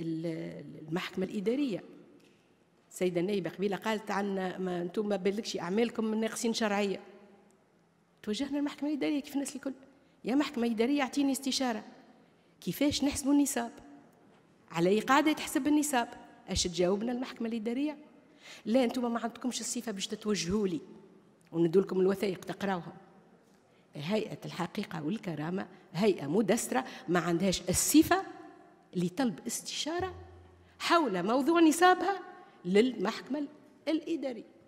المحكمة الإدارية السيدة النائبة قبيلة قالت عنا ما أنتم ما بالكش أعمالكم ناقصين شرعية توجهنا المحكمة الإدارية كيف الناس الكل يا محكمة إدارية أعطيني استشارة كيفاش نحسبوا النصاب على أي قاعدة تحسب النصاب اش تجاوبنا المحكمة الإدارية لا أنتم ما عندكمش الصفة باش تتوجهوا لي وندوا لكم الوثائق تقراوهم هيئة الحقيقة والكرامة هيئة مدسرة ما عندهاش الصفة لطلب استشارة حول موضوع نسابها للمحكمة الإدارية